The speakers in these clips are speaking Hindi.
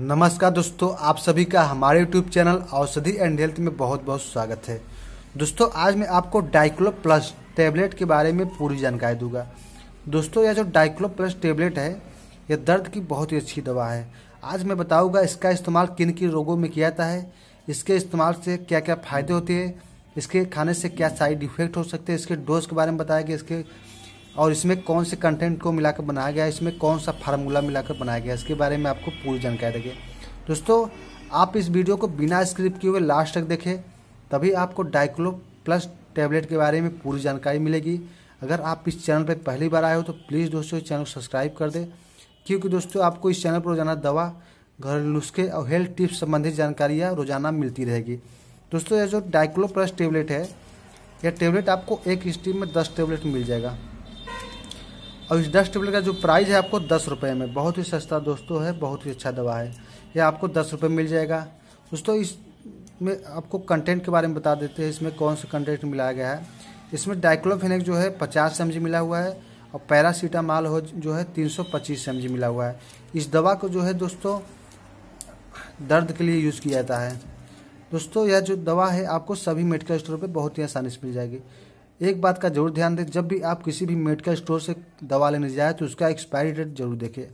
नमस्कार दोस्तों आप सभी का हमारे YouTube channel Aushadhi and health में बहुत बहुत स्वागत है दोस्तों आज मैं आपको डाइक्लो प्लस टेबलेट के बारे में पूरी जानकारी दूंगा दोस्तों यह जो डाइक्लो प्लस टेबलेट है यह दर्द की बहुत ही अच्छी दवा है आज मैं बताऊँगा इसका इस्तेमाल किन किन रोगों में किया जाता है इसके इस्तेमाल से क्या क्या फ़ायदे होते हैं इसके खाने से क्या साइड इफेक्ट हो सकते हैं इसके डोज के बारे में बताया गया इसके और इसमें कौन से कंटेंट को मिलाकर बनाया गया इसमें कौन सा फार्मूला मिलाकर बनाया गया इसके बारे में आपको पूरी जानकारी देंगे दोस्तों आप इस वीडियो को बिना स्क्रिप्ट किए हुए लास्ट तक देखें तभी आपको डाइक्लो प्लस टैबलेट के बारे में पूरी जानकारी मिलेगी अगर आप इस चैनल पर पहली बार आए हो तो प्लीज़ दोस्तों इस चैनल को सब्सक्राइब कर दें क्योंकि दोस्तों आपको इस चैनल पर रोजाना दवा घरेलू नुस्खे और हेल्थ टिप्स संबंधित जानकारियाँ रोजाना मिलती रहेगी दोस्तों यह जो डाइक्लो प्लस टेबलेट है यह टेबलेट आपको एक स्टीम में दस टेबलेट मिल जाएगा और इस डस्ट टेबलेट का जो प्राइस है आपको दस रुपये में बहुत ही सस्ता दोस्तों है बहुत ही अच्छा दवा है यह आपको दस रुपये मिल जाएगा दोस्तों इस में आपको कंटेंट के बारे में बता देते हैं इसमें कौन सा कंटेंट मिलाया गया है इसमें डाइक्लोफेनिक जो है पचास एम मिला हुआ है और पैरासीटामॉल हो जो है तीन सौ पच्चीस एम मिला हुआ है इस दवा को जो है दोस्तों दर्द के लिए यूज़ किया जाता है दोस्तों यह जो दवा है आपको सभी मेडिकल स्टोर पर बहुत ही आसानी से मिल जाएगी एक बात का जरूर ध्यान दें जब भी आप किसी भी मेडिकल स्टोर से दवा लेने जाए तो उसका एक्सपायरी डेट जरूर देखें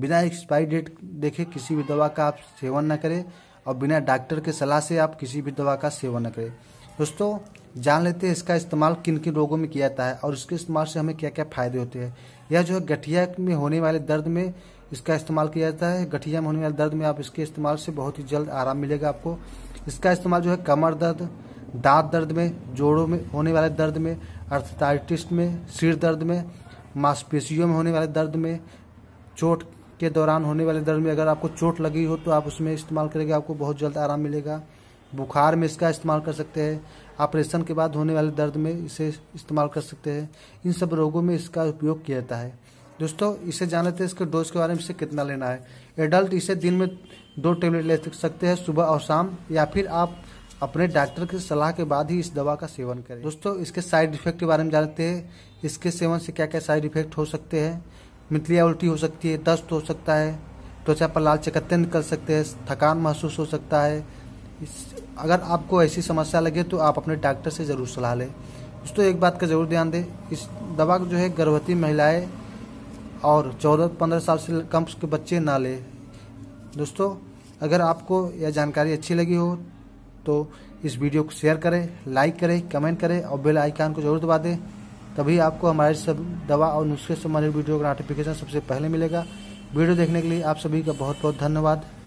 बिना एक्सपायरी डेट देखे किसी भी दवा का आप सेवन न करें और बिना डॉक्टर के सलाह से आप किसी भी दवा का सेवन न करें दोस्तों जान लेते हैं इसका इस्तेमाल किन किन रोगों में किया जाता है और इसके इस्तेमाल से हमें क्या क्या फायदे होते हैं यह जो है गठिया में होने वाले दर्द में इसका इस्तेमाल किया जाता है गठिया में होने वाले दर्द में आप इसके इस्तेमाल से बहुत ही जल्द आराम मिलेगा आपको इसका इस्तेमाल जो है कमर दर्द दांत दर्द में जोड़ों में होने वाले दर्द में अर्थाइटिस में सिर दर्द में मांसपेशियों में होने वाले दर्द में चोट के दौरान होने वाले दर्द में अगर आपको चोट लगी हो तो आप उसमें इस्तेमाल करेंगे आपको बहुत जल्द आराम मिलेगा बुखार में इसका इस्तेमाल कर सकते हैं ऑपरेशन के बाद होने वाले दर्द में इसे इस्तेमाल कर सकते हैं इन सब रोगों में इसका उपयोग किया जाता है दोस्तों इसे जान लेते हैं इसके डोज के बारे में इसे कितना लेना है एडल्ट इसे दिन में दो टेबलेट ले सकते हैं सुबह और शाम या फिर आप अपने डॉक्टर की सलाह के बाद ही इस दवा का सेवन करें दोस्तों इसके साइड इफेक्ट के बारे में जानते हैं इसके सेवन से क्या क्या साइड इफेक्ट हो सकते हैं मितलिया उल्टी हो सकती है दस्त हो सकता है त्वचा पर लाल चकत्ते निकल सकते हैं थकान महसूस हो सकता है इस अगर आपको ऐसी समस्या लगे तो आप अपने डॉक्टर से ज़रूर सलाह लें दोस्तों एक बात का ज़रूर ध्यान दें इस दवा जो है गर्भवती महिलाएं और चौदह पंद्रह साल से कम के बच्चे ना लें दोस्तों अगर आपको यह जानकारी अच्छी लगी हो तो इस वीडियो को शेयर करें लाइक करें कमेंट करें और बेल आइकान को जरूर दबा दें तभी आपको हमारे सब दवा और नुस्खे संबंधित वीडियो का नोटिफिकेशन सबसे पहले मिलेगा वीडियो देखने के लिए आप सभी का बहुत बहुत धन्यवाद